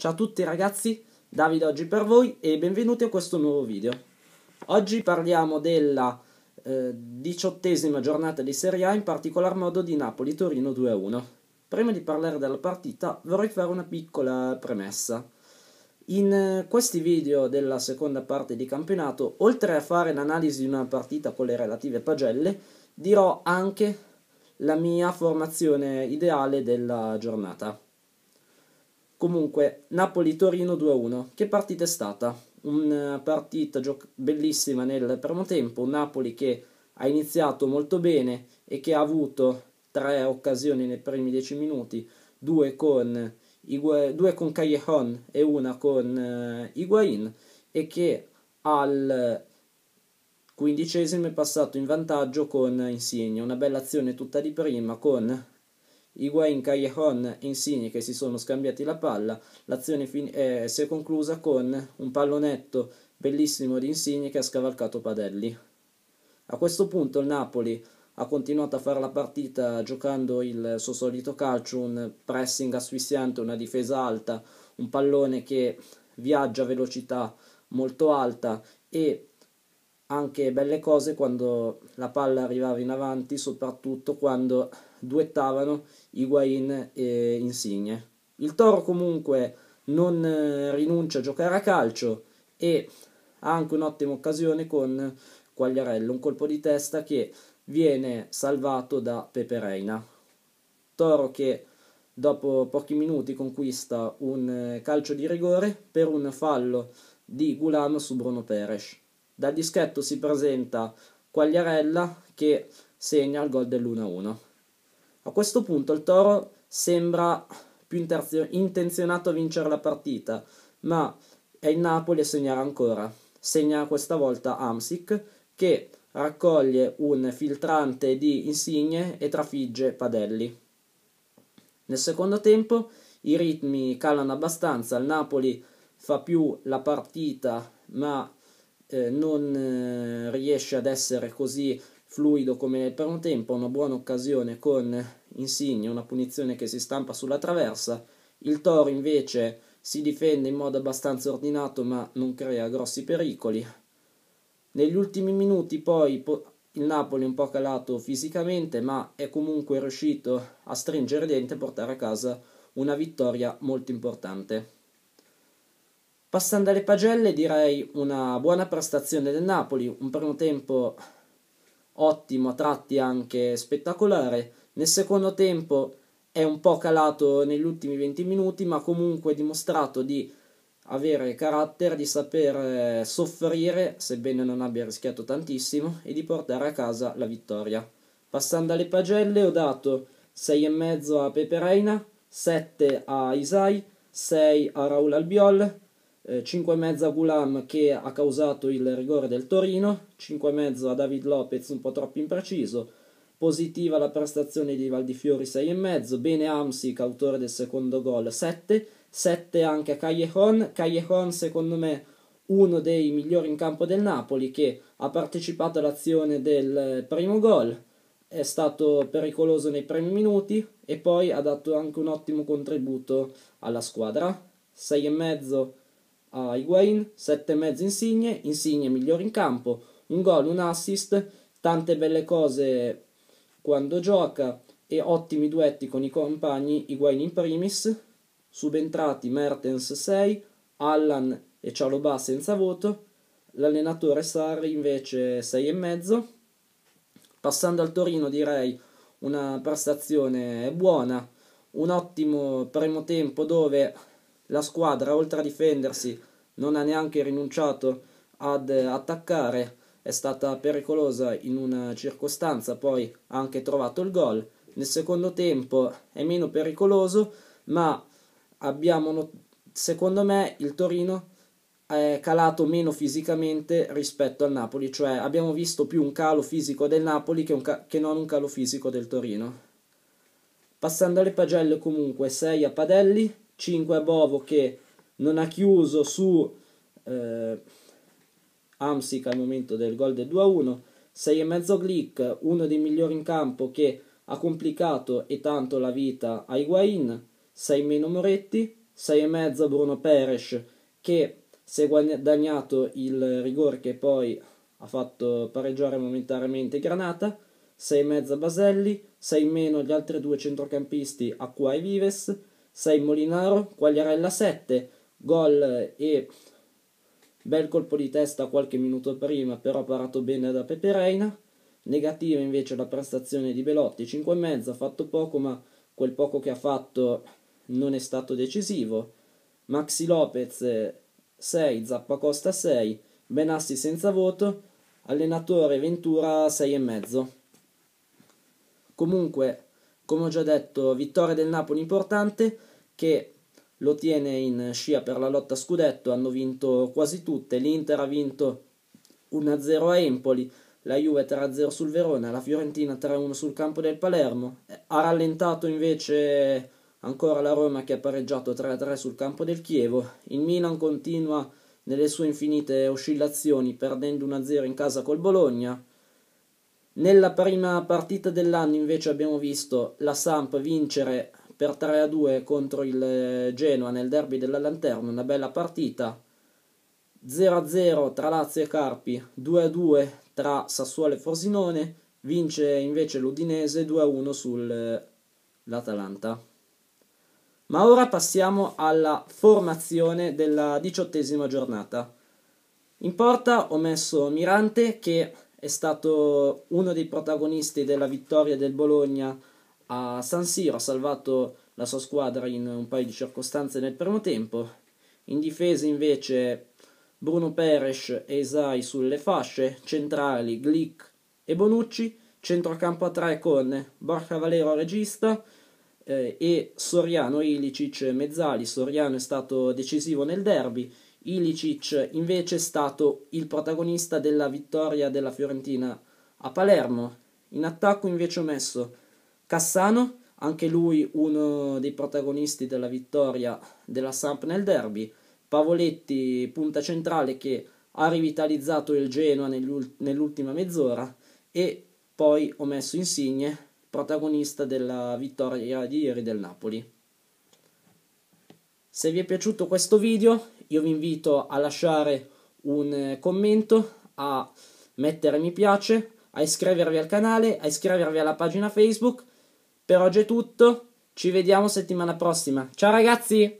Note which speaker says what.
Speaker 1: Ciao a tutti ragazzi, Davide oggi per voi e benvenuti a questo nuovo video. Oggi parliamo della eh, diciottesima giornata di Serie A, in particolar modo di Napoli-Torino 2-1. Prima di parlare della partita vorrei fare una piccola premessa. In eh, questi video della seconda parte di campionato, oltre a fare l'analisi di una partita con le relative pagelle, dirò anche la mia formazione ideale della giornata. Comunque, Napoli-Torino 2-1. Che partita è stata? Una eh, partita bellissima nel primo tempo, Napoli che ha iniziato molto bene e che ha avuto tre occasioni nei primi dieci minuti, due con, Igu- due con Callejon e una con eh, Higuain, e che al quindicesimo è passato in vantaggio con Insigne, una bella azione tutta di prima con Higuain Callejon e Insigne che si sono scambiati la palla, l'azione fin- eh, si è conclusa con un pallonetto bellissimo di Insigne che ha scavalcato Padelli. A questo punto il Napoli ha continuato a fare la partita giocando il suo solito calcio, un pressing asfissiante, una difesa alta, un pallone che viaggia a velocità molto alta e anche belle cose quando la palla arrivava in avanti, soprattutto quando duettavano Higuain e Insigne. Il Toro comunque non eh, rinuncia a giocare a calcio e ha anche un'ottima occasione con Quagliarello, un colpo di testa che viene salvato da Pepereina. Toro che dopo pochi minuti conquista un eh, calcio di rigore per un fallo di Gulam su Bruno Perez. Dal dischetto si presenta Quagliarella che segna il gol dell'1-1. A questo punto il Toro sembra più interzio- intenzionato a vincere la partita, ma è il Napoli a segnare ancora. Segna questa volta Amsic che raccoglie un filtrante di Insigne e trafigge Padelli. Nel secondo tempo i ritmi calano abbastanza, il Napoli fa più la partita ma eh, non eh, riesce ad essere così fluido come nel primo tempo, una buona occasione con Insigne, una punizione che si stampa sulla traversa, il Toro invece si difende in modo abbastanza ordinato ma non crea grossi pericoli. Negli ultimi minuti poi il Napoli è un po' calato fisicamente ma è comunque riuscito a stringere i denti e portare a casa una vittoria molto importante. Passando alle pagelle direi una buona prestazione del Napoli, un primo tempo ottimo, a tratti anche spettacolare. Nel secondo tempo è un po' calato negli ultimi 20 minuti, ma comunque dimostrato di avere carattere, di saper eh, soffrire, sebbene non abbia rischiato tantissimo, e di portare a casa la vittoria. Passando alle pagelle ho dato 6,5 a Pepe Reina, 7 a Isai, 6 a Raul Albiol, eh, 5,5 a Gulam che ha causato il rigore del Torino, 5,5 a David Lopez un po' troppo impreciso, positiva la prestazione di Valdifiori 6,5, bene Amsic autore del secondo gol 7, 7 anche a Callejon, Callejon secondo me uno dei migliori in campo del Napoli che ha partecipato all'azione del eh, primo gol, è stato pericoloso nei primi minuti e poi ha dato anche un ottimo contributo alla squadra. 6,5 a Higuain, 7,5 Insigne, Insigne migliore in campo, un gol, un assist, tante belle cose quando gioca e ottimi duetti con i compagni Higuain in primis, subentrati Mertens 6, Allan e Cialobà senza voto, l'allenatore Sarri invece 6,5. Passando al Torino direi una prestazione buona, un ottimo primo tempo dove la squadra oltre a difendersi non ha neanche rinunciato ad attaccare, è stata pericolosa in una circostanza, poi ha anche trovato il gol. Nel secondo tempo è meno pericoloso, ma abbiamo, secondo me il Torino è calato meno fisicamente rispetto al Napoli, cioè abbiamo visto più un calo fisico del Napoli che, ca- che non un calo fisico del Torino. Passando alle pagelle comunque 6 a Padelli, 5 Bovo che non ha chiuso su eh, Amsic al momento del gol del 2-1, 6,5 click, uno dei migliori in campo che ha complicato e tanto la vita a Higuain, 6 meno Moretti, 6,5 Bruno Peres che si è guadagnato il rigore che poi ha fatto pareggiare momentaneamente Granata, 6,5 Baselli, 6 meno gli altri due centrocampisti Acqua e Vives, 6 Molinaro, Quagliarella 7, gol e bel colpo di testa qualche minuto prima, però parato bene da Pepereina. Negativa invece la prestazione di Belotti, 5,5, ha fatto poco ma quel poco che ha fatto non è stato decisivo. Maxi Lopez 6, Zappacosta 6, Benassi senza voto, allenatore Ventura 6,5. Comunque, come ho già detto, vittoria del Napoli importante, che lo tiene in scia per la lotta scudetto, hanno vinto quasi tutte, l'Inter ha vinto 1-0 a Empoli, la Juve 3-0 sul Verona, la Fiorentina 3-1 sul campo del Palermo, eh, ha rallentato invece ancora la Roma che ha pareggiato 3-3 sul campo del Chievo, il Milan continua nelle sue infinite oscillazioni perdendo 1-0 in casa col Bologna, nella prima partita dell'anno invece abbiamo visto la Samp vincere per 3-2 contro il eh, Genoa nel derby della Lanterna, una bella partita. 0-0 tra Lazio e Carpi, 2-2 tra Sassuolo e Frosinone, vince invece l'Udinese 2-1 sull'Atalanta. Eh, Ma ora passiamo alla formazione della diciottesima giornata. In porta ho messo Mirante che è stato uno dei protagonisti della vittoria del Bologna a San Siro ha salvato la sua squadra in un paio di circostanze nel primo tempo. In difesa invece Bruno Peres e Isai sulle fasce, centrali Glick e Bonucci, centrocampo a tre con Borja Valero regista eh, e Soriano Ilicic mezzali. Soriano è stato decisivo nel derby, Ilicic invece è stato il protagonista della vittoria della Fiorentina a Palermo. In attacco invece ho messo Cassano, anche lui uno dei protagonisti della vittoria della Samp nel derby. Pavoletti, punta centrale che ha rivitalizzato il Genoa nell'ultima mezz'ora e poi ho messo Insigne, protagonista della vittoria di ieri del Napoli. Se vi è piaciuto questo video io vi invito a lasciare un eh, commento, a mettere mi piace, a iscrivervi al canale, a iscrivervi alla pagina Facebook per oggi è tutto, ci vediamo settimana prossima. Ciao ragazzi!